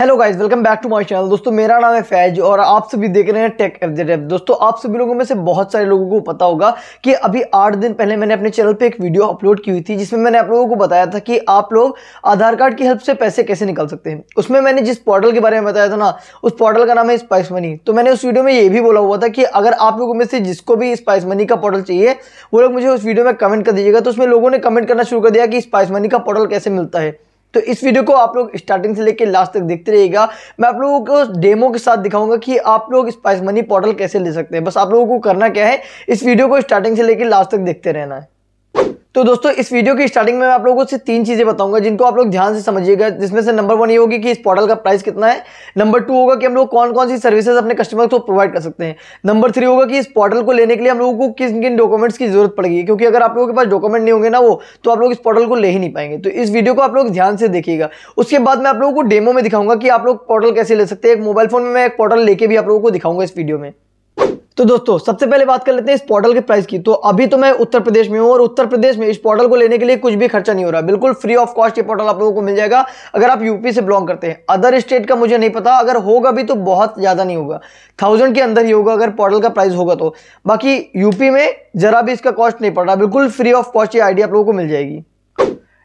hello guys welcome back to my channel दोस्तों मेरा नाम है फैज और आप सभी देख रहे हैं टेक एफ जेड दोस्तों आप सभी लोगों में से बहुत सारे लोगों को पता होगा कि अभी आठ दिन पहले मैंने अपने चैनल पे एक वीडियो अपलोड की हुई थी जिसमें मैंने आप लोगों को बताया था कि आप लोग आधार कार्ड की हेल्प से पैसे कैसे निकाल सकते हैं उसमें मैंने जिस पोर्टल के बारे में बताया था ना उस पोर्टल का नाम है स्पाइस मनी तो मैंने उस वीडियो में ये भी बोला हुआ था कि अगर आप लोगों में से जिसको भी स्पाइस मनी का पोर्टल चाहिए वो लोग मुझे उस वीडियो में कमेंट कर दीजिएगा तो उसमें लोगों ने कमेंट करना शुरू कर दिया कि स्पाइस मनी का पोर्टल कैसे मिलता है तो इस वीडियो को आप लोग स्टार्टिंग से लेकर लास्ट तक देखते रहिएगा मैं आप लोगों को डेमो के साथ दिखाऊंगा कि आप लोग स्पाइस मनी पोर्टल कैसे ले सकते हैं बस आप लोगों को करना क्या है इस वीडियो को स्टार्टिंग से लेकर लास्ट तक देखते रहना है तो दोस्तों इस वीडियो की स्टार्टिंग में मैं आप लोगों से तीन चीज़ें बताऊंगा जिनको आप लोग ध्यान से समझिएगा जिसमें से नंबर वन ये होगी कि इस पोर्टल का प्राइस कितना है नंबर टू होगा कि हम लोग कौन कौन सी सर्विसेज अपने कस्टमर को प्रोवाइड कर सकते हैं नंबर थ्री होगा कि इस पोर्टल को लेने के लिए हम लोगों को किन किन डॉक्यूमेंट्स की जरूरत पड़ेगी क्योंकि अगर आप लोगों के पास डॉक्यूमेंट नहीं होंगे ना वो तो आप लोग इस पोर्टल को ले ही नहीं पाएंगे तो इस वीडियो को आप लोग ध्यान से देखिएगा उसके बाद मैं आप लोगों को डेमो में दिखाऊंगा कि आप लोग पोर्टल कैसे ले सकते हैं एक मोबाइल फोन में मैं एक पोर्टल लेके भी आप लोगों को दिखाऊंगा इस वीडियो में तो दोस्तों सबसे पहले बात कर लेते हैं इस पोर्टल के प्राइस की तो अभी तो मैं उत्तर प्रदेश में हूँ और उत्तर प्रदेश में इस पोर्टल को लेने के लिए कुछ भी खर्चा नहीं हो रहा बिल्कुल फ्री ऑफ कॉस्ट ये पोर्टल आप लोगों को मिल जाएगा अगर आप यूपी से बिलोंग करते हैं अदर स्टेट का मुझे नहीं पता अगर होगा भी तो बहुत ज़्यादा नहीं होगा थाउजेंड के अंदर ही होगा अगर पोर्टल का प्राइस होगा तो बाकी यूपी में ज़रा भी इसका कॉस्ट नहीं पड़ रहा बिल्कुल फ्री ऑफ कॉस्ट ये आइडिया आप लोगों को मिल जाएगी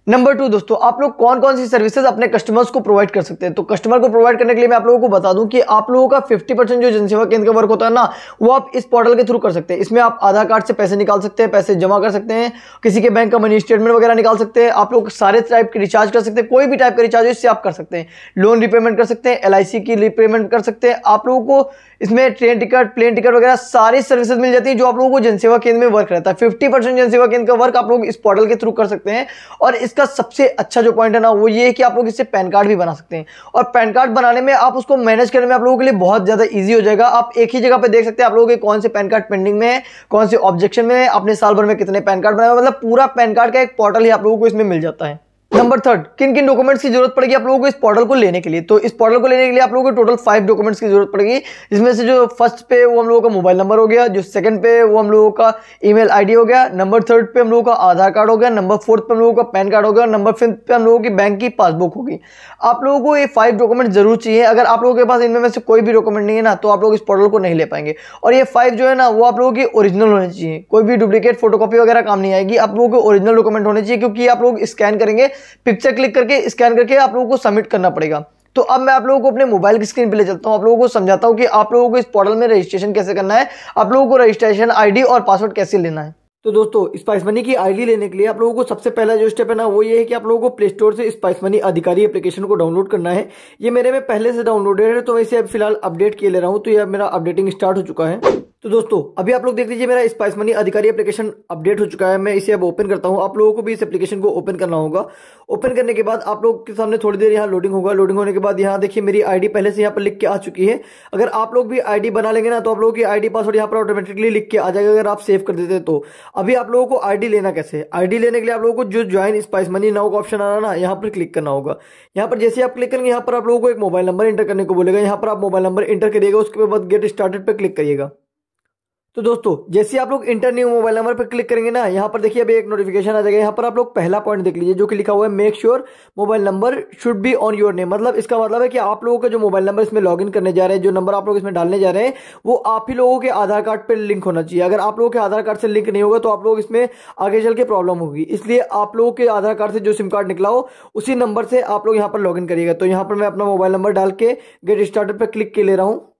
नंबर टू दोस्तों आप लोग कौन कौन सी सर्विसेज अपने कस्टमर्स को प्रोवाइड कर सकते हैं तो कस्टमर को प्रोवाइड करने के लिए मैं आप लोगों को बता दूं कि आप लोगों का 50 परसेंट जो जनसेवा केंद्र का वर्क होता है ना वो आप इस पोर्टल के थ्रू कर सकते हैं इसमें आप आधार कार्ड से पैसे निकाल सकते हैं पैसे जमा कर सकते हैं किसी के बैंक का मनी स्टेटमेंट वगैरह निकाल सकते हैं आप लोग सारे टाइप के रिचार्ज कर सकते हैं कोई भी टाइप का रिचार्ज इससे आप कर सकते हैं लोन रिपेमेंट कर सकते हैं एल की रिपेमेंट कर सकते हैं आप लोगों को इसमें ट्रेन टिकट प्लेन टिकट वगैरह सारी सर्विसेज मिल जाती है जो आप लोगों को जनसेवा केंद्र में वर्क रहता है फिफ्टी जनसेवा केंद्र का वर्क आप लोग इस पोर्टल के थ्रू कर सकते हैं और इस इसका सबसे अच्छा जो पॉइंट है ना वो ये है कि आप लोग इससे पैन कार्ड भी बना सकते हैं और पैन कार्ड बनाने में आप उसको मैनेज करने में आप लोगों के लिए बहुत ज़्यादा ईजी हो जाएगा आप एक ही जगह पर देख सकते हैं आप लोगों के कौन से पैन कार्ड पेंडिंग में है कौन से ऑब्जेक्शन में है अपने साल भर में कितने पैन कार्ड बनाए मतलब पूरा पैन कार्ड का एक पोर्टल ही आप लोगों को इसमें मिल जाता है नंबर थर्ड किन किन डॉक्यूमेंट्स की जरूरत पड़ेगी आप लोगों को इस पोर्टल को लेने के लिए तो इस पोर्टल को लेने के लिए आप लोगों को टोटल फाइव डॉक्यूमेंट्स की जरूरत पड़ेगी जिसमें से जो फर्स्ट पे वो हम लोगों का मोबाइल नंबर हो गया जो सेकंड पे वो हम लोगों का ईमेल आईडी हो गया नंबर थर्ड पे हम लोगों का आधार कार्ड हो गया नंबर फोर्थ पे हम लोगों का पैन कार्ड हो गया नंबर फिफ्थ पे हम लोगों की बैंक की पासबुक होगी आप लोगों को ये फाइव डॉक्यूमेंट जरूर चाहिए अगर आप लोगों के पास इनमें से कोई भी डॉक्यूमेंट नहीं है ना तो आप लोग इस पोर्टल को नहीं ले पाएंगे और ये फाइव जो है ना वो आप लोगों की ओरिजिनल होनी चाहिए कोई भी डुप्लीकेट फोटोकॉपी वगैरह काम नहीं आएगी आप लोगों को ओरिजिनल डॉक्यूमेंट होने चाहिए क्योंकि आप लोग स्कैन करेंगे पिक्चर क्लिक करके स्कैन करके आप लोगों को सबमिट करना पड़ेगा तो अब मैं आप लोगों को अपने मोबाइल की स्क्रीन पे ले चलता हूँ आप लोगों को समझाता हूँ कि आप लोगों को इस पोर्टल में रजिस्ट्रेशन कैसे करना है आप लोगों को रजिस्ट्रेशन आईडी और पासवर्ड कैसे लेना है तो दोस्तों स्पाइस मनी की आईडी लेने के लिए आप लोगों को सबसे पहला जो स्टेप है ना वो ये है कि आप लोगों को प्ले स्टोर से स्पाइस मनी अधिकारी एप्लीकेशन को डाउनलोड करना है ये मेरे में पहले से डाउनलोडेड है तो वैसे अब फिलहाल अपडेट किए ले रहा हूँ तो यह मेरा अपडेटिंग स्टार्ट हो चुका है तो दोस्तों अभी आप लोग देख लीजिए मेरा Spice Money Adhikari application update हो चुका है मैं इसे अब ओपन करता हूं आप लोगों को भी इस एप्लीकेशन को ओपन करना होगा ओपन करने के बाद आप लोग के सामने थोड़ी देर यहाँ लोडिंग होगा लोडिंग होने के बाद यहाँ देखिए मेरी आईडी पहले से यहाँ पर लिख के आ चुकी है अगर आप लोग भी आई बना लेंगे ना तो आप लोगों की आई पासवर्ड यहाँ पर ऑटोमेटिकली लिख के आ जाएगा अगर आप सेव कर देते तो अभी आप लोगों को आई लेना कैसे आई लेने के लिए आप लोगों को जो ज्वाइन स्पाइस मनी नाउ का ऑप्शन आना ना यहाँ पर क्लिक करना होगा यहाँ पर जैसे आप क्लिक करेंगे यहाँ पर आप लोगों को एक मोबाइल नंबर इंटर करने को बोलेगा यहाँ पर आप मोबाइल नंबर इंटर करिएगा उसके बाद गेट स्टार्टेड पर क्लिक करिएगा तो दोस्तों जैसे आप लोग इंटर न्यू मोबाइल नंबर पर क्लिक करेंगे ना यहाँ पर देखिए अभी एक नोटिफिकेशन आ जाएगा यहाँ पर आप लोग पहला पॉइंट देख लीजिए जो कि लिखा हुआ है make sure mobile number should be on your name मतलब इसका मतलब है कि आप लोगों का जो मोबाइल नंबर इसमें इन करने जा रहे हैं जो नंबर आप लोग इसमें डालने जा रहे हैं वो आप ही लोगों के आधार कार्ड पर लिंक होना चाहिए अगर आप लोगों के आधार कार्ड से लिंक नहीं होगा तो आप लोग इसमें आगे चल के प्रॉब्लम होगी इसलिए आप लोगों के आधार कार्ड से जो सिम कार्ड निकला हो उसी नंबर से आप लोग यहाँ पर इन करिएगा तो यहाँ पर मैं अपना मोबाइल नंबर डाल के गेट स्टार्टर पर क्लिक के ले रहा हूँ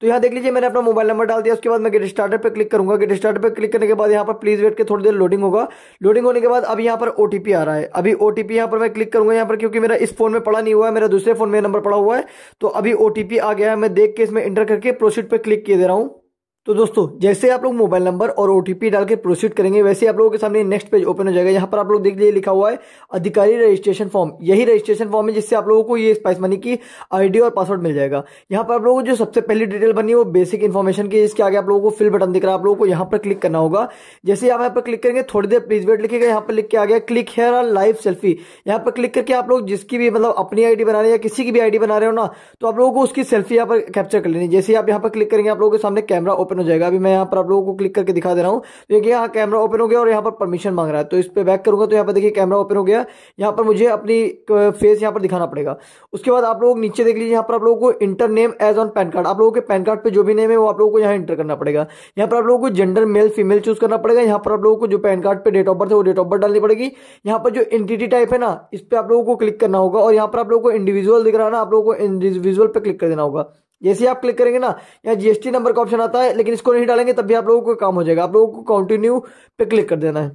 तो यहाँ देख लीजिए मैंने अपना मोबाइल नंबर डाल दिया उसके बाद मैं गेट स्टार्टर पर क्लिक करूंगा गेट स्टार्टर पर क्लिक करने के बाद यहाँ पर प्लीज़ वेट के थोड़ी देर लोडिंग होगा लोडिंग होने के बाद अब यहाँ पर ओ आ रहा है अभी ओ टी यहाँ पर मैं क्लिक करूंगा यहाँ पर क्योंकि मेरा इस फोन में पड़ा नहीं हुआ है मेरा दूसरे फोन में नंबर पड़ा हुआ है तो अभी ओ आ गया है मैं देख के इसमें इंटर करके प्रोसीड पर क्लिक किए दे रहा हूँ तो दोस्तों जैसे आप लोग मोबाइल नंबर और ओटीपी डाल के प्रोसीड करेंगे वैसे आप लोगों के सामने नेक्स्ट पेज ओपन हो जाएगा यहाँ पर आप लोग देख लीजिए लिखा हुआ है अधिकारी रजिस्ट्रेशन फॉर्म यही रजिस्ट्रेशन फॉर्म है जिससे आप लोगों को ये स्पाइस मनी की आईडी और पासवर्ड मिल जाएगा यहाँ पर आप लोगों को जो सबसे पहली डिटेल बनी है वो बेसिक इन्फॉर्मेशन की जिसके आगे आप लोगों को फिल बटन दिख रहा है आप लोगों को यहाँ पर क्लिक करना होगा जैसे आप यहाँ पर क्लिक करेंगे थोड़ी देर प्लीज वेट लिखेगा यहाँ पर लिख के आ गया क्लिक हेयर और लाइव सेल्फी यहाँ पर क्लिक करके आप लोग जिसकी भी मतलब अपनी डी बना रहे हैं या किसी की भी आईडी बना रहे हो ना तो आप लोगों को उसकी सेल्फी यहाँ पर कैप्चर कर लेनी जैसे आप यहाँ पर क्लिक करेंगे आप लोगों के सामने कैमरा ओपन ओपन हो जाएगा अभी मैं यहाँ पर आप लोगों को क्लिक करके दिखा दे रहा हूँ देखिए यहाँ कैमरा ओपन हो गया और यहाँ पर परमिशन मांग रहा है तो इस पर बैक करूँगा तो यहाँ पर देखिए कैमरा ओपन हो गया यहाँ पर मुझे अपनी फेस यहाँ पर दिखाना पड़ेगा उसके बाद आप लोग नीचे देख लीजिए यहाँ पर आप लोगों को enter name as on PAN card आप लोगों के पैन कार्ड पर जो भी नेम है वो आप लोगों को यहाँ इंटर करना पड़ेगा यहाँ पर आप लोगों को जेंडर मेल फीमेल चूज करना पड़ेगा यहाँ पर आप लोगों को जो पैन कार्ड पर डेट ऑफ बर्थ है वो डेट ऑफ बर्थ डालनी पड़ेगी यहाँ पर जो एंटिटी टाइप है ना इस पर आप लोगों को क्लिक करना होगा और यहाँ पर आप लोगों को इंडिविजुअल दिख रहा है ना आप लोगों को इंडिविजुअल पर क्लिक कर देना होगा जैसे आप क्लिक करेंगे ना यहाँ जीएसटी नंबर का ऑप्शन आता है लेकिन इसको नहीं डालेंगे तब भी आप लोगों को काम हो जाएगा आप लोगों को कंटिन्यू पे क्लिक कर देना है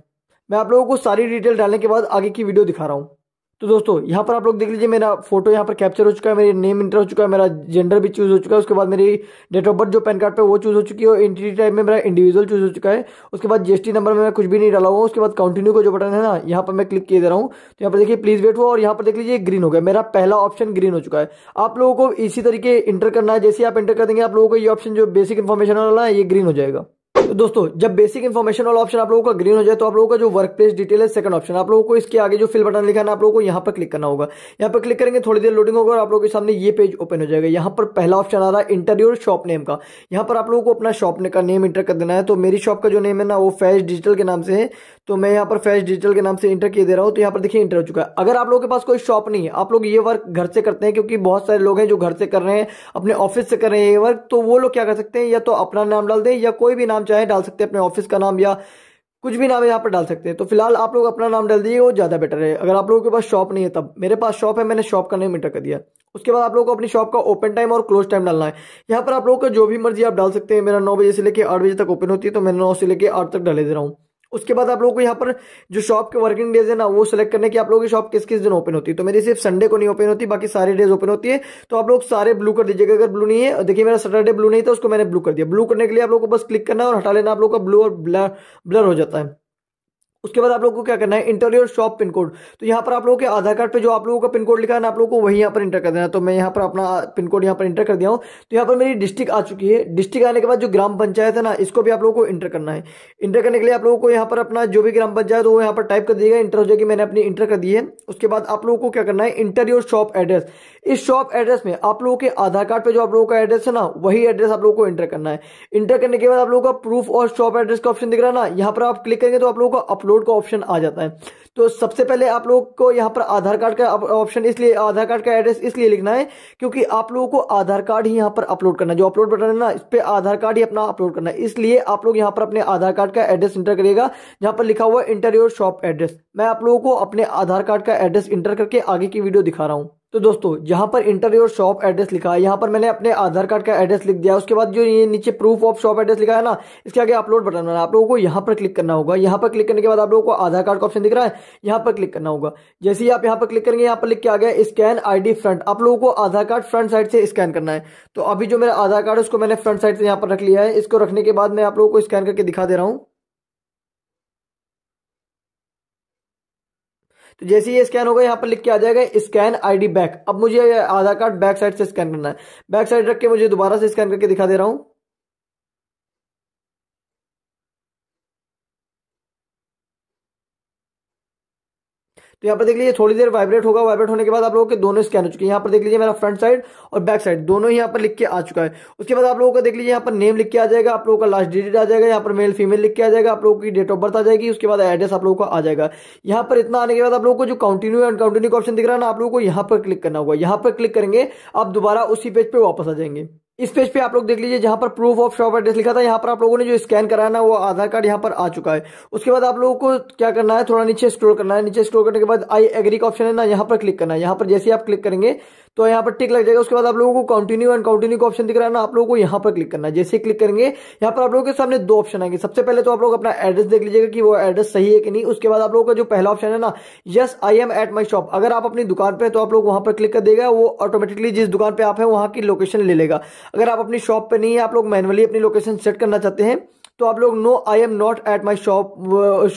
मैं आप लोगों को सारी डिटेल डालने के बाद आगे की वीडियो दिखा रहा हूँ तो दोस्तों यहाँ पर आप लोग देख लीजिए मेरा फोटो यहाँ पर कैप्चर हो चुका है मेरी नेम इंटर हो चुका है मेरा जेंडर भी चूज़ हो चुका है उसके बाद मेरी डेट ऑफ बर्थ जो पैन कार्ड पे वो चूज़ हो चुकी है और एंटिटी टाइप में मेरा इंडिविजुअल चूज़ हो चुका है उसके बाद जीएसटी नंबर में मैं कुछ भी नहीं डाला हुआ उसके बाद कंटिन्यू का जो बटन है ना यहाँ पर मैं क्लिक किए दे रहा हूँ तो यहाँ पर देखिए प्लीज़ वेट हुआ और यहाँ पर देख लीजिए ग्रीन हो गया मेरा पहला ऑप्शन ग्रीन हो चुका है आप लोगों को इसी तरीके इंटर करना है जैसे आप इंटर कर देंगे आप लोगों को ये ऑप्शन जो बेसिक इन्फॉर्मेशन वाला है ये ग्रीन हो जाएगा तो दोस्तों जब बेसिक इन्फॉर्मेशन वाला ऑप्शन आप लोगों का ग्रीन हो जाए तो आप लोगों का जो वर्क प्लेस डिटेल है सेकंड ऑप्शन आप लोगों को इसके आगे जो फिल बटन लिखा है आप लोगों को यहाँ पर क्लिक करना होगा यहाँ पर क्लिक करेंगे थोड़ी देर लोडिंग होगा और आप लोगों के सामने ये पेज ओपन हो जाएगा यहाँ पर पहला ऑप्शन आ रहा है इंटरव्यू शॉप नेम का यहाँ पर आप लोगों को अपना शॉप का नेम इंटर कर देना है तो मेरी शॉप का जो नेम है ना वो फैश डिजिटल के नाम से है तो मैं यहाँ पर फैश डिजिटल के नाम से इंटर किए दे रहा हूँ तो यहाँ पर देखिए इंटर हो चुका है अगर आप लोगों के पास कोई शॉप नहीं है आप लोग ये वर्क घर से करते हैं क्योंकि बहुत सारे लोग हैं जो घर से कर रहे हैं अपने ऑफिस से कर रहे हैं ये वर्क तो वो लोग क्या कर सकते हैं या तो अपना नाम डाल दें या कोई भी नाम चाहे चाहे डाल सकते हैं अपने ऑफिस का नाम या कुछ भी नाम यहाँ पर डाल सकते हैं तो फिलहाल आप लोग अपना नाम डाल दीजिए वो ज़्यादा बेटर है अगर आप लोगों के पास शॉप नहीं है तब मेरे पास शॉप है मैंने शॉप का नेम इंटर कर दिया उसके बाद आप लोगों को अपनी शॉप का ओपन टाइम और क्लोज टाइम डालना है यहाँ पर आप लोगों का जो भी मर्जी आप डाल सकते हैं मेरा नौ बजे से लेकर आठ बजे तक ओपन होती है तो मैंने नौ से लेकर आठ तक डाले दे रहा हूँ उसके बाद आप लोगों को यहाँ पर जो शॉप के वर्किंग डेज है ना वो सिलेक्ट करने की आप लोगों की शॉप किस किस दिन ओपन होती है तो मेरी सिर्फ संडे को नहीं ओपन होती बाकी सारे डेज ओपन होती है तो आप लोग सारे ब्लू कर दीजिएगा अगर ब्लू नहीं है देखिए मेरा सैटरडे ब्लू नहीं था उसको मैंने ब्लू कर दिया ब्लू करने के लिए आप लोग को बस क्लिक करना और हटा लेना आप लोग का ब्लू और ब्लर ब्लर हो जाता है उसके बाद आप लोगों को क्या करना है इंटरव्यू शॉप पिन कोड तो यहाँ पर आप लोगों के आधार कार्ड पे जो आप लोगों का पिन कोड लिखा है ना आप लोगों को वही यहाँ पर इंटर कर देना तो मैं यहाँ पर अपना पिन कोड यहाँ पर इंटर कर दिया हूँ तो यहाँ पर मेरी डिस्ट्रिक्ट आ चुकी है डिस्ट्रिक्ट आने के बाद जो ग्राम पंचायत है ना इसको भी आप लोगों को इंटर करना है इंटर करने के लिए आप लोगों को यहाँ पर अपना जो भी ग्राम पंचायत हो यहाँ पर टाइप कर दिएगा इंटर हो जाएगी मैंने अपनी इंटर कर दी है उसके बाद आप लोगों को क्या करना है इंटरव्यू और शॉप एड्रेस इस शॉप एड्रेस में आप लोगों के आधार कार्ड पर जो आप लोगों का एड्रेस है ना वही एड्रेस आप लोगों को इंटर करना है इंटर करने के बाद आप लोगों का प्रूफ और शॉप एड्रेस का ऑप्शन दिख रहा है ना यहाँ पर आप क्लिक करेंगे तो आप लोगों का अपलोड का ऑप्शन आ जाता है तो सबसे पहले आप लोग को यहाँ पर आधार कार्ड का ऑप्शन इसलिए आधार कार्ड का एड्रेस इसलिए लिखना है क्योंकि आप लोगों को आधार कार्ड ही यहाँ पर अपलोड करना है जो अपलोड बटन है ना इस पर आधार कार्ड ही अपना अपलोड करना है इसलिए आप लोग यहाँ पर अपने आधार कार्ड का एड्रेस इंटर करिएगा जहां पर लिखा हुआ है इंटर योर शॉप एड्रेस मैं आप लोगों को अपने आधार कार्ड का एड्रेस इंटर करके आगे की वीडियो दिखा रहा हूँ तो दोस्तों यहाँ पर इंटर योर शॉप एड्रेस लिखा है यहाँ पर मैंने अपने आधार कार्ड का एड्रेस लिख दिया उसके बाद जो ये नीचे प्रूफ ऑफ शॉप एड्रेस लिखा है ना इसके आगे अपलोड बटन बनाना आप लोगों को यहाँ पर क्लिक करना होगा यहाँ पर क्लिक करने के बाद आप लोगों को आधार कार्ड का ऑप्शन दिख रहा है यहाँ पर क्लिक करना होगा जैसे ही आप यहाँ पर क्लिक करेंगे यहाँ पर लिख के आ गया स्कैन आई फ्रंट आप लोगों को आधार कार्ड फ्रंट साइड से स्कैन करना है तो अभी जो मेरा आधार कार्ड है उसको मैंने फ्रंट साइड से यहाँ पर रख लिया है इसको रखने के बाद मैं आप लोगों को स्कैन करके दिखा दे रहा हूँ तो जैसे ये स्कैन होगा यहाँ पर लिख के आ जाएगा स्कैन आईडी बैक अब मुझे आधार कार्ड बैक साइड से स्कैन करना है बैक साइड रख के मुझे दोबारा से स्कैन करके दिखा दे रहा हूं तो यहाँ पर देख लीजिए थोड़ी देर वाइब्रेट होगा वाइब्रेट होने के बाद आप लोगों के दोनों स्कैन हो चुके हैं यहाँ पर देख लीजिए मेरा फ्रंट साइड और बैक साइड दोनों ही यहाँ पर लिख के आ चुका है उसके बाद आप लोगों का देख लीजिए यहाँ पर नेम लिख के आ जाएगा आप लोगों का लास्ट डिजिट आ जाएगा यहाँ पर मेल फीमेल लिख के आ जाएगा आप लोगों की डेट ऑफ बर्थ आ जाएगी उसके बाद एड्रेस आप लोगों का आ जाएगा यहाँ पर इतना आने के बाद आप लोगों को जो कंटिन्यू एंड कंटिन्यू ऑप्शन दिख रहा है ना आप लोगों को यहाँ पर क्लिक करना होगा यहाँ पर क्लिक करेंगे आप दोबारा उसी पेज पर वापस आ जाएंगे इस पेज पे आप लोग देख लीजिए जहां पर प्रूफ ऑफ शॉप एड्रेस लिखा था यहाँ पर आप लोगों ने जो स्कैन कराया ना वो आधार कार्ड यहाँ पर आ चुका है उसके बाद आप लोगों को क्या करना है थोड़ा नीचे स्क्रॉल करना है नीचे स्क्रॉल करने के बाद आई एग्री का ऑप्शन है ना यहाँ पर क्लिक करना है यहाँ पर जैसे आप क्लिक करेंगे तो यहाँ पर टिक लग जाएगा उसके बाद आप लोगों को कंटिन्यू एंड कंटिन्यू का ऑप्शन दिख रहा है ना आप लोगों को यहाँ पर क्लिक करना है जैसे क्लिक करेंगे यहाँ पर आप लोगों के सामने दो ऑप्शन आएंगे सबसे पहले तो आप लोग अपना एड्रेस देख लीजिएगा कि वो एड्रेस सही है कि नहीं उसके बाद आप लोगों का जो पहला ऑप्शन है ना yes I am at my shop अगर आप अपनी दुकान पर तो आप लोग वहां पर क्लिक कर देगा वो ऑटोमेटिकली जिस दुकान पर आप है वहां की लोकेशन ले लेगा अगर आप अपनी शॉप पे नहीं है आप लोग मैनुअली अपनी लोकेशन सेट करना चाहते हैं तो आप लोग no I am not at my shop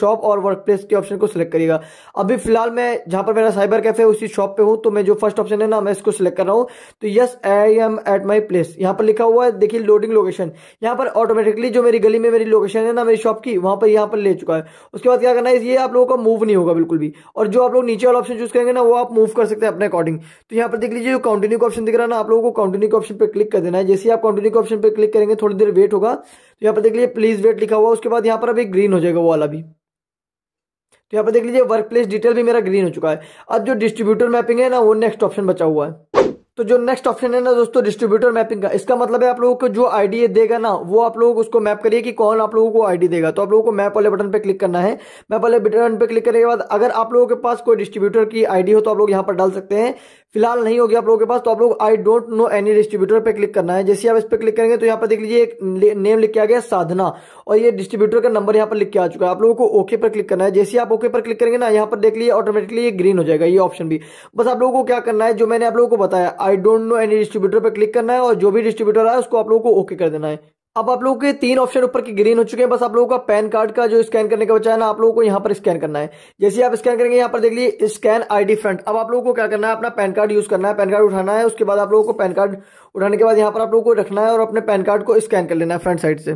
shop और वर्क प्लेस के ऑप्शन को सिलेक्ट करिएगा अभी फिलहाल मैं जहां पर मेरा साइबर कैफे उसी शॉप पे हूं तो मैं जो फर्स्ट ऑप्शन है ना मैं इसको सिलेक्ट कर रहा हूं तो yes I am at my place यहां पर लिखा हुआ है देखिए लोडिंग लोकेशन यहां पर ऑटोमेटिकली जो मेरी गली में मेरी लोकेशन है ना मेरी शॉप की वहां पर यहां पर ले चुका है उसके बाद क्या करना है ये आप लोगों का मूव नहीं होगा बिल्कुल भी और जो आप लोग नीचे वाला ऑप्शन चूज करेंगे ना वो आप मूव कर सकते हैं अपने अकॉर्डिंग तो यहां पर देख लीजिए जो कंटिन्यू का ऑप्शन दिख रहा है ना आप लोगों को कंटिन्यू के ऑप्शन पर क्लिक कर देना है जैसे आप कंटिन्यू के ऑप्शन पर क्लिक करेंगे थोड़ी देर वेट होगा तो यहाँ पर देख लीजिए प्लीज वेट लिखा हुआ उसके बाद यहाँ पर अभी ग्रीन हो जाएगा वो वाला भी तो यहाँ पर देख लीजिए वर्क प्लेस डिटेल भी मेरा ग्रीन हो चुका है अब जो डिस्ट्रीब्यूटर मैपिंग है ना वो नेक्स्ट ऑप्शन बचा हुआ है तो जो नेक्स्ट ऑप्शन है ना दोस्तों डिस्ट्रीब्यूटर मैपिंग का इसका मतलब है आप लोगों को जो आईडी देगा ना वो आप लोग उसको मैप करिए कि कौन आप लोगों को आईडी देगा तो आप लोगों को मैप वाले बटन पे क्लिक करना है मैप वाले बटन पे क्लिक करने के बाद अगर आप लोगों के पास कोई डिस्ट्रीब्यूटर की आईडी हो तो आप लोग यहाँ पर डाल सकते हैं फिलहाल नहीं होगी आप लोगों के पास तो आप लोग I don't know any distributor पे क्लिक करना है जैसे आप इस पर क्लिक करेंगे तो यहाँ पर देख लीजिए एक नेम लिख के आ गया साधना और ये डिस्ट्रीब्यूटर का नंबर यहाँ पर लिख के आ चुका है आप लोगों को ओके पर क्लिक करना है जैसे आप ओके पर क्लिक करेंगे ना यहाँ पर देख लीजिए ऑटोमेटिकली ये ग्रीन हो जाएगा ये ऑप्शन भी बस आप लोगों को क्या करना है जो मैंने आप लोगों को बताया I don't know any distributor पर क्लिक करना है और जो भी डिस्ट्रीब्यूटर आया उसको आप लोगों को ओके कर देना है अब आप लोगों के तीन ऑप्शन ऊपर के ग्रीन हो चुके हैं बस आप लोगों का पैन कार्ड का जो स्कैन करने का बचा है ना आप लोगों को यहाँ पर स्कैन करना है जैसे आप स्कैन करेंगे यहाँ पर देख लीजिए स्कैन आईडी फ्रंट अब आप लोगों को क्या करना है अपना पैन कार्ड यूज करना है पैन कार्ड उठाना है उसके बाद आप लोगों को पैन कार्ड उठाने के बाद यहाँ पर आप लोगों को रखना है और अपने पैन कार्ड को स्कैन कर लेना है फ्रंट साइड से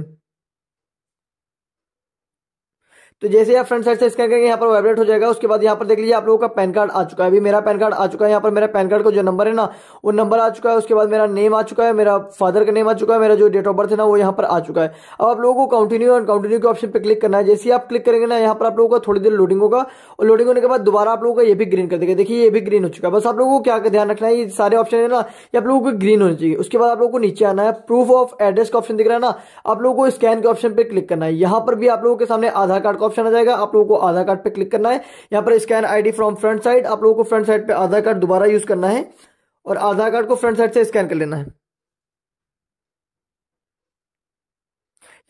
तो जैसे आप फ्रंट साइड से स्कैन करेंगे यहाँ पर वाइब्रेट हो जाएगा उसके बाद यहाँ पर देख लीजिए आप लोगों का पैन कार्ड आ चुका है अभी मेरा पैन कार्ड आ चुका है यहाँ पर मेरा पैन कार्ड का जो नंबर है ना वो नंबर आ चुका है उसके बाद मेरा नेम आ चुका है मेरा फादर का नेम आ चुका है मेरा जो डेट ऑफ बर्थ है ना वो यहाँ पर आ चुका है अब आप लोगों को कंटिन्यू एंड कंटिन्यू के ऑप्शन पर क्लिक करना है जैसे आप क्लिक करेंगे ना यहाँ पर आप लोगों का थोड़ी देर लोडिंग होगा और लोडिंग होने के बाद दोबारा आप लोगों का ये भी ग्रीन कर देगा देखिए ये भी ग्रीन हो चुका है बस आप लोगों को क्या ध्यान रखना है ये सारे ऑप्शन है ना ये आप लोगों को ग्रीन होना चाहिए उसके बाद आप लोगों को नीचे आना है प्रूफ ऑफ एड्रेस का ऑप्शन दिख रहा है ना आप लोगों को स्कैन के ऑप्शन पर क्लिक करना है यहाँ पर भी आप लोगों के सामने आधार कार्ड का ऑप्शन आ जाएगा आप लोगों को आधार कार्ड पर क्लिक करना है यहाँ पर scan ID from front side आप लोगों को फ्रंट साइड पर आधार कार्ड दोबारा यूज करना है और आधार कार्ड को फ्रंट साइड से स्कैन कर लेना है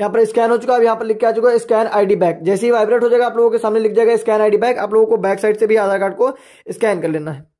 यहाँ पर स्कैन हो चुका है यहाँ पर लिख के आ चुका है स्कैन आईडी बैक जैसे ही वाइब्रेट हो जाएगा आप लोगों के सामने लिख जाएगा स्कैन आईडी बैक आप लोगों को बैक साइड से भी आधार कार्ड को स्कैन कर लेना है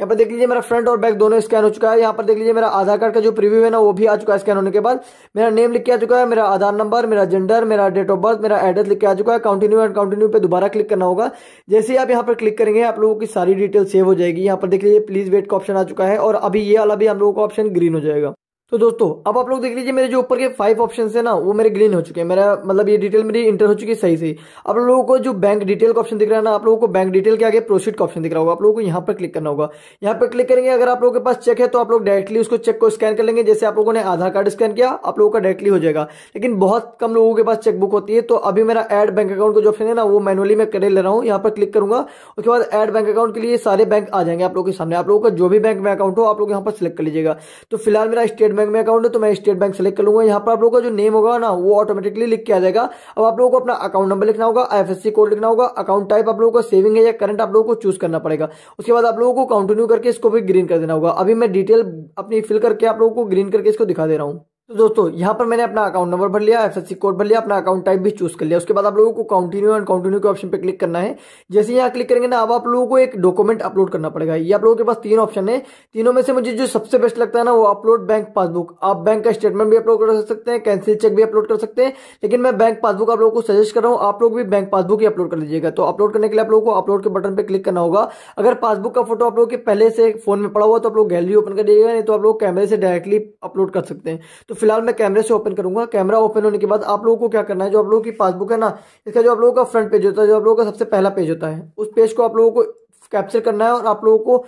यहाँ पर देख लीजिए मेरा फ्रंट और बैक दोनों स्कैन हो चुका है यहाँ पर देख लीजिए मेरा आधार कार्ड का जो प्रीव्यू है ना वो भी आ चुका है स्कैन होने के बाद मेरा नेम लिख के आ चुका है मेरा आधार नंबर मेरा जेंडर मेरा डेट ऑफ बर्थ मेरा एड्रेस लिख के आ चुका है कंटिन्यू एंड कंटिन्यू पे दोबारा क्लिक करना होगा जैसे ही आप यहाँ पर क्लिक करेंगे आप लोगों की सारी डिटेल सेव हो जाएगी यहाँ पर देख लीजिए प्लीज वेट का ऑप्शन आ चुका है और अभी ये वाला भी हम लोगों का ऑप्शन ग्रीन हो जाएगा तो दोस्तों अब आप लोग देख लीजिए मेरे जो ऊपर के फाइव ऑप्शन है ना वो मेरे ग्रीन हो चुके हैं मेरा मतलब ये डिटेल मेरी इंटर हो चुकी है सही से आप लोगों को जो बैंक डिटेल का ऑप्शन दिख रहा है ना आप लोगों को बैंक डिटेल के आगे प्रोसीड का ऑप्शन दिख रहा होगा आप लोगों को यहाँ पर क्लिक करना होगा यहाँ पर क्लिक करेंगे अगर आप लोगों के पास चेक है तो आप लोग डायरेक्टली उसको चेक को स्कैन कर लेंगे जैसे आप लोगों ने आधार कार्ड स्कैन किया आप लोगों का डायरेक्टली हो जाएगा लेकिन बहुत कम लोगों के पास चेकबुक होती है तो अभी मेरा एड बैंक अकाउंट का जो ऑप्शन है ना वो मैनुअली मैं करे ले रहा हूँ यहाँ पर क्लिक करूंगा उसके बाद एड बैंक अकाउंट के लिए सारे बैंक आ जाएंगे आप लोगों के सामने आप लोगों का जो भी बैंक में अकाउंट हो आप लोग यहाँ पर सिलेक्ट कर लीजिएगा तो फिलहाल मेरा स्टेट बैंक में अकाउंट है तो मैं स्टेट बैंक सेलेक्ट कर लूंगा यहाँ पर आप लोगों का जो नेम होगा ना वो ऑटोमेटिकली लिख के आ जाएगा अब आप लोगों को अपना अकाउंट नंबर लिखना होगा आई कोड लिखना होगा अकाउंट टाइप आप लोगों को सेविंग है या करंट आप लोगों को चूज करना पड़ेगा उसके बाद आप लोगों को कंटिन्यू करके इसको भी ग्रीन कर देना होगा अभी मैं डिटेल अपनी फिल करके आप लोगों को ग्रीन करके इसको दिखा दे रहा हूँ तो दोस्तों यहाँ पर मैंने अपना अकाउंट नंबर भर लिया एफएससी कोड भर लिया अपना अकाउंट टाइप भी चूज कर लिया उसके बाद आप लोगों को कंटिन्यू एंड कंटिन्यू के ऑप्शन पे क्लिक करना है जैसे यहाँ क्लिक करेंगे ना अब आप लोगों को एक डॉक्यूमेंट अपलोड करना पड़ेगा ये आप लोगों के पास तीन ऑप्शन है तीनों में से मुझे जो सबसे बेस्ट लगता है ना वो अपलोड बैंक पासबुक आप बैंक का स्टेटमेंट भी अपलोड कर सकते हैं कैंसिल चेक भी अपलोड कर सकते हैं लेकिन मैं बैंक पासबुक आप लोगों को सजेस्ट कर रहा हूँ आप लोग भी बैंक पासबुक ही अपलोड कर लीजिएगा तो अपलोड करने के लिए आप लोगों को अपलोड के बटन पर क्लिक करना होगा अगर पासबुक का फोटो आप लोग के पहले से फोन में पड़ा हुआ तो आप लोग गैलरी ओपन कर दीजिएगा नहीं तो आप लोग कैमरे से डायरेक्टली अपलोड कर सकते हैं तो फिलहाल मैं कैमरे से ओपन करूंगा कैमरा ओपन होने के बाद आप लोगों को क्या करना है जो आप लोगों की पासबुक है ना इसका जो आप लोगों का फ्रंट पेज होता है जो आप लोगों का सबसे पहला पेज होता है उस पेज को आप लोगों को कैप्चर करना है और आप लोगों को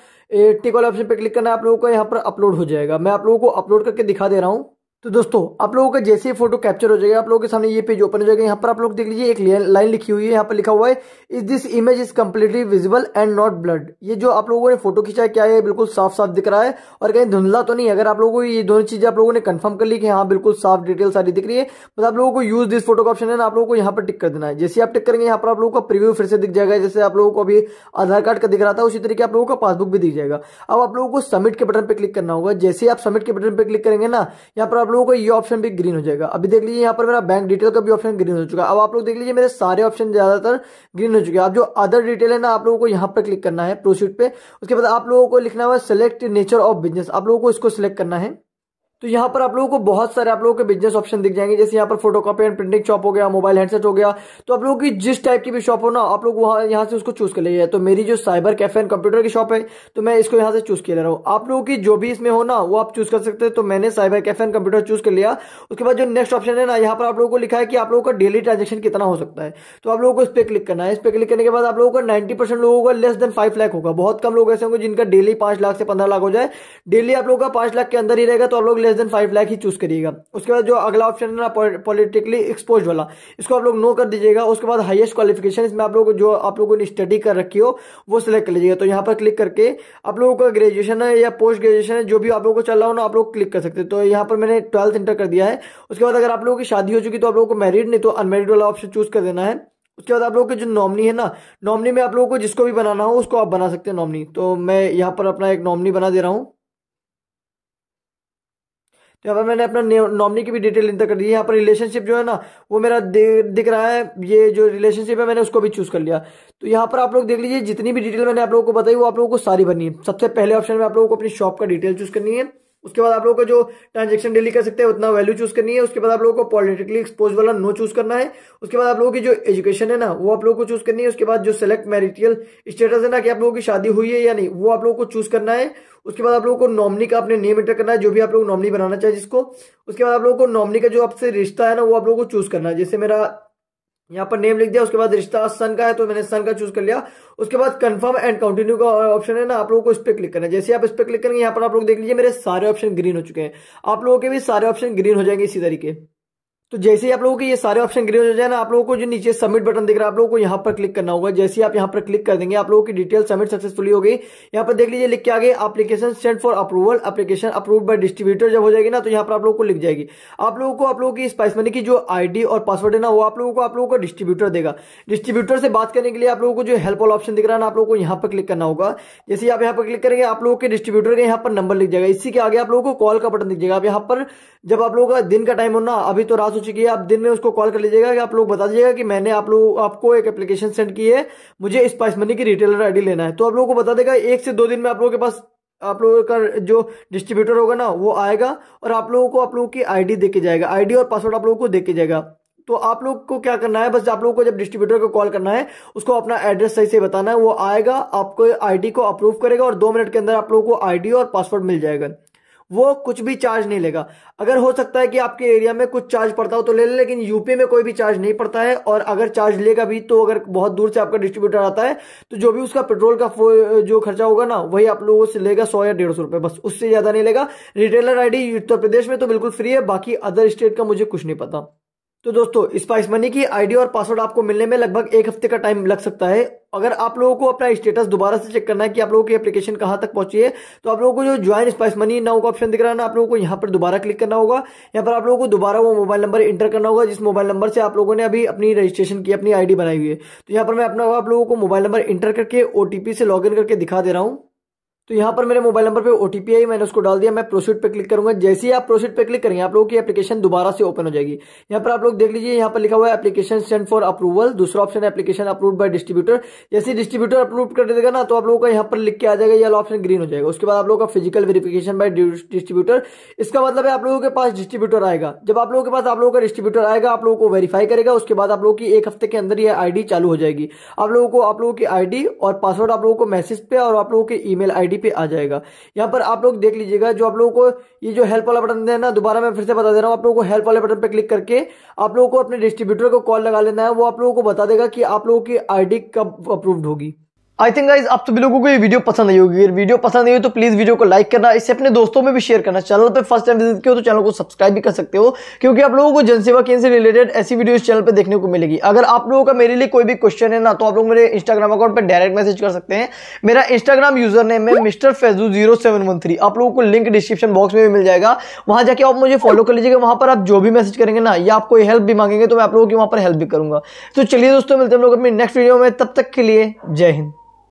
टिक वाले ऑप्शन पर क्लिक करना है आप लोगों का यहाँ पर अपलोड हो जाएगा मैं आप लोगों को अपलोड करके दिखा दे रहा हूँ तो दोस्तों आप लोगों का जैसे ही फोटो कैप्चर हो जाएगा आप लोगों के सामने ये पेज ओपन हो जाएगा यहाँ पर आप लोग देख लीजिए एक लाइन लिखी हुई है यहाँ पर लिखा हुआ है is this image is completely visible and not blurred ये जो आप लोगों ने फोटो खींचा है क्या है बिल्कुल साफ साफ दिख रहा है और कहीं धुंधला तो नहीं अगर आप लोगों को ये दोनों चीजें आप लोगों ने कन्फर्म कर ली कि हाँ बिल्कुल साफ डिटेल सारी दिख रही है बस आप लोगों को यूज दिस फोटो का ऑप्शन है ना आप लोगों को यहाँ पर टिक कर देना है जैसे आप टिक करेंगे यहाँ पर आप लोगों का प्रिव्यू फिर से दिख जाएगा जैसे आप लोगों को अभी आधार कार्ड का दिख रहा था उसी तरीके आप लोगों का पासबुक भी दिख जाएगा अब आप लोगों को सबमिट के बटन पर क्लिक करना होगा जैसे आप सबमिट के बटन पर क्लिक करेंगे ना यहाँ पर आप लोगों को ये ऑप्शन भी ग्रीन हो जाएगा अभी देख लीजिए यहाँ पर मेरा बैंक डिटेल का भी ऑप्शन ग्रीन हो चुका है अब आप लोग देख लीजिए मेरे सारे ऑप्शन ज्यादातर ग्रीन हो चुके हैं अब जो अदर डिटेल है ना आप लोगों को यहाँ पर क्लिक करना है प्रोसीड पे उसके बाद आप लोगों को लिखना हुआ सेलेक्ट नेचर ऑफ बिजनेस आप लोगों को इसको सिलेक्ट करना है तो यहाँ पर आप लोगों को बहुत सारे आप लोगों के बिजनेस ऑप्शन दिख जाएंगे जैसे यहाँ पर photocopy and printing shop हो गया मोबाइल हैंडसेट हो गया तो आप लोगों की जिस टाइप की भी शॉप हो ना आप लोग वहाँ यहाँ से उसको चूज कर लीजिए तो मेरी जो साइबर कैफे एंड कंप्यूटर की शॉप है तो मैं इसको यहाँ से चूज किया ले रहा हूँ आप लोगों की जो भी इसमें हो ना वो आप चूज कर सकते हैं तो मैंने cyber cafe and computer choose कर लिया उसके बाद जो नेक्स्ट ऑप्शन है ना यहाँ पर आप लोगों को लिखा है कि आप लोगों का डेली ट्रांजेक्शन कितना हो सकता है तो आप लोगों को इस पर क्लिक करना है इस पर क्लिक करने के बाद आप लोगों का नाइन्टी परसेंट लोगों का लेस देन फाइव लाख होगा बहुत कम लोग ऐसे होंगे जिनका डेली पांच लाख से पंद्रह लाख हो जाए डेली आप लोगों का पांच लाख के अंदर ही रहेगा तो आप लोग लेस देन फाइव लाख ही चूज करिएगा उसके बाद जो अगला ऑप्शन है ना पॉलिटिकली एक्सपोज वाला इसको आप लोग नो कर दीजिएगा उसके बाद हाईएस्ट क्वालिफिकेशन इसमें आप लोग जो आप लोगों ने स्टडी कर रखी हो वो सिलेक्ट कर लीजिएगा तो यहाँ पर क्लिक करके आप लोगों का ग्रेजुएशन है या पोस्ट ग्रेजुएशन है जो भी आप लोगों को चल रहा हो ना आप लोग क्लिक कर सकते हैं तो यहाँ पर मैंने ट्वेल्थ इंटर कर दिया है उसके बाद अगर आप लोगों की शादी हो चुकी तो आप लोगों को मैरिड नहीं तो अनमेरिड वाला ऑप्शन चूज कर देना है उसके बाद आप लोगों के जो नॉमनी है ना नॉमनी में आप लोगों को जिसको भी बनाना हो उसको आप बना सकते हैं नॉमनी तो मैं यहाँ पर अपना एक नॉमनी बना दे रहा हूँ तो यहाँ पर मैंने अपना नॉमनी की भी डिटेल इंटर कर दी यहाँ पर रिलेशनशिप जो है ना वो मेरा दिख रहा है ये जो रिलेशनशिप है मैंने उसको भी चूज़ कर लिया तो यहाँ पर आप लोग देख लीजिए जितनी भी डिटेल मैंने आप लोगों को बताई वो आप लोगों को सारी भरनी है सबसे पहले ऑप्शन में आप लोगों को अपनी शॉप का डिटेल चूज़ करनी है उसके बाद आप लोगों को जो ट्रांजेक्शन डेली कर सकते हैं उतना वैल्यू चूज करनी है उसके बाद आप लोगों को पॉलिटिकली एक्सपोज वाला नो चूज करना है उसके बाद आप लोगों की जो एजुकेशन है ना वो आप लोगों को चूज करनी है उसके बाद जो सेलेक्ट मैरिटियल स्टेटस है ना कि आप लोगों की शादी हुई है या नहीं वो आप लोगों को चूज करना है उसके बाद आप लोगों को नॉमनी का अपने नेम एंटर करना है जो भी आप लोग नॉमनी बनाना चाहिए जिसको उसके बाद आप लोगों को नॉमनी का जो आपसे रिश्ता है ना वो आप लोगों को चूज करना है जैसे मेरा यहाँ पर नेम लिख दिया उसके बाद रिश्ता सन का है तो मैंने सन का चूज कर लिया उसके बाद कंफर्म एंड कंटिन्यू का ऑप्शन है ना आप लोगों को इस पर क्लिक करना है जैसे आप इस पर क्लिक करेंगे यहाँ पर आप लोग देख लीजिए मेरे सारे ऑप्शन ग्रीन हो चुके हैं आप लोगों के भी सारे ऑप्शन ग्रीन हो जाएंगे इसी तरीके तो जैसे ही आप लोगों के ये सारे ऑप्शन ग्रीन हो जाए ना आप लोगों को जो नीचे सबमिट बटन दिख रहा है आप लोगों को यहाँ पर क्लिक करना होगा जैसे ही आप यहाँ पर क्लिक कर देंगे आप लोगों की डिटेल सबमिट सक्सेसफुली हो गई यहाँ पर देख लीजिए लिख के आगे application send for approval application approve by distributor जब हो जाएगी ना तो यहाँ पर आप लोग को लिख जाएगी आप लोगों को आप लोगों की स्पाइस मनी की जो आईडी और पासवर्ड है ना वो आप लोगों को आप लोगों को डिस्ट्रीब्यूटर देगा डिस्ट्रीब्यूटर से बात करने के लिए आप लोगों को जो हेल्प ऑल ऑप्शन दिख रहा है ना आप लोगों को यहाँ पर क्लिक करना होगा जैसे ही आप यहाँ पर क्लिक करेंगे आप लोगों के डिस्ट्रीब्यूटर का यहाँ पर नंबर लिख जाएगा इसी के आगे आप लोगों को कॉल का बटन दिख जाएगा आप यहाँ पर जब आप लोगों का दिन का टाइम हो ना अभी तो रात चुकी है आप दिन में उसको कॉल कर लीजिएगा कि आप लोग बता दीजिएगा कि मैंने आप लोग आपको एक एप्लीकेशन सेंड की है मुझे स्पाइस मनी की रिटेलर आईडी लेना है तो आप लोगों को बता देगा एक से दो दिन में आप लोगों के पास आप लोगों का जो डिस्ट्रीब्यूटर होगा ना वो आएगा और आप लोगों को आप लोगों की आईडी देके जाएगा आईडी और पासवर्ड आप लोगों को देके जाएगा तो आप लोग को क्या करना है बस आप लोगों को जब डिस्ट्रीब्यूटर को कॉल करना है उसको अपना एड्रेस सही से बताना है वो आएगा आपको आईडी को अप्रूव करेगा और दो मिनट के अंदर आप लोगों को आईडी और पासवर्ड मिल जाएगा वो कुछ भी चार्ज नहीं लेगा अगर हो सकता है कि आपके एरिया में कुछ चार्ज पड़ता हो तो ले ले लेकिन यूपी में कोई भी चार्ज नहीं पड़ता है और अगर चार्ज लेगा भी तो अगर बहुत दूर से आपका डिस्ट्रीब्यूटर आता है तो जो भी उसका पेट्रोल का जो खर्चा होगा ना वही आप लोगों से लेगा सौ या डेढ़ सौ रुपये बस उससे ज़्यादा नहीं लेगा रिटेलर आईडी उत्तर प्रदेश में तो बिल्कुल फ्री है बाकी अदर स्टेट का मुझे कुछ नहीं पता तो दोस्तों स्पाइस मनी की आईडी और पासवर्ड आपको मिलने में लगभग एक हफ्ते का टाइम लग सकता है अगर आप लोगों को अपना स्टेटस दोबारा से चेक करना है कि आप लोगों की एप्लीकेशन कहां तक पहुंची है तो आप लोगों को जो ज्वाइन स्पाइस मनी नाउ का ऑप्शन दिख रहा है ना आप लोगों को यहाँ पर दोबारा क्लिक करना होगा यहाँ पर आप लोगों को दोबारा वो मोबाइल नंबर इंटर करना होगा जिस मोबाइल नंबर से आप लोगों ने अभी अपनी रजिस्ट्रेशन की अपनी आईडी बनाई हुई है तो यहाँ पर मैं अपना आप लोगों को मोबाइल नंबर इंटर करके ओटीपी से लॉग करके दिखा दे रहा हूँ तो यहाँ पर मेरे मोबाइल नंबर पे ओटीपी आई मैंने उसको डाल दिया मैं प्रोसीड पे क्लिक करूंगा जैसे ही आप प्रोसीड पे क्लिक करेंगे आप लोगों की एप्लीकेशन दोबारा से ओपन हो जाएगी यहाँ पर आप लोग देख लीजिए यहाँ पर लिखा हुआ है एप्लीकेशन सेंड फॉर अप्रूवल दूसरा option application approve by distributor जैसे डिस्ट्रीब्यूटर अप्रूव कर देगा ना तो आप लोगों का यहाँ पर लिख के आ जाएगा ये ऑप्शन ग्रीन हो जाएगा उसके बाद आप लोगों का फिजिकल वेरिफिकेशन बाय डिस्ट्रीब्यूटर इसका मतलब है आप लोगों के पास डिस्ट्रीब्यूटर आएगा जब आप लोगों के पास आप लोगों का डिस्ट्रीब्यूटर आएगा आप लोगों को वेरीफाई करेगा उसके बाद आप लोगों की एक हफ्ते के अंदर ये आईडी चालू हो जाएगी आप लोगों को आप लोगों की आईडी और पासवर्ड आप लोगों को मैसेज पे और आप लोगों के ईमेल आईडी पे आ जाएगा यहाँ पर आप लोग देख लीजिएगा जो आप लोगों को ये जो हेल्प वाला बटन है ना दोबारा मैं फिर से बता दे रहा हूँ आप लोगों को हेल्प वाले बटन पर क्लिक करके आप लोगों को अपने डिस्ट्रीब्यूटर को कॉल लगा लेना है वो आप लोगों को बता देगा कि आप लोगों की आई कब अप्रूव्ड होगी आई थिंक गाइज आप सभी लोगों को ये वीडियो पसंद आई होगी अगर वीडियो पसंद आई हो तो प्लीज़ वीडियो को लाइक करना इसे अपने दोस्तों में भी शेयर करना चैनल पर फर्स्ट टाइम विजिट किया तो चैनल को सब्सक्राइब भी कर सकते हो क्योंकि आप लोगों को जनसेवा केंद्र से रिलेटेड ऐसी वीडियो इस चैनल पर देखने को मिलेगी अगर आप लोगों का मेरे लिए कोई भी क्वेश्चन है ना तो आप लोग मेरे इंस्टाग्राम अकाउंट पर डायरेक्ट मैसेज कर सकते हैं मेरा इंस्टाग्राम यूजर नेम है mister Faizu zero seven one three आप लोगों को लिंक डिस्क्रिप्शन बॉक्स में भी मिल जाएगा वहाँ जाके आप मुझे फॉलो कर लीजिएगा वहाँ पर आप जो भी मैसेज करेंगे ना या आप कोई हेल्प भी मांगेंगे तो मैं आप लोगों की वहाँ पर हेल्प भी करूँगा तो चलिए दोस्तों मिलते हैं हम लोग अपनी नेक्स्ट वीडियो में तब तक के लिए जय हिंद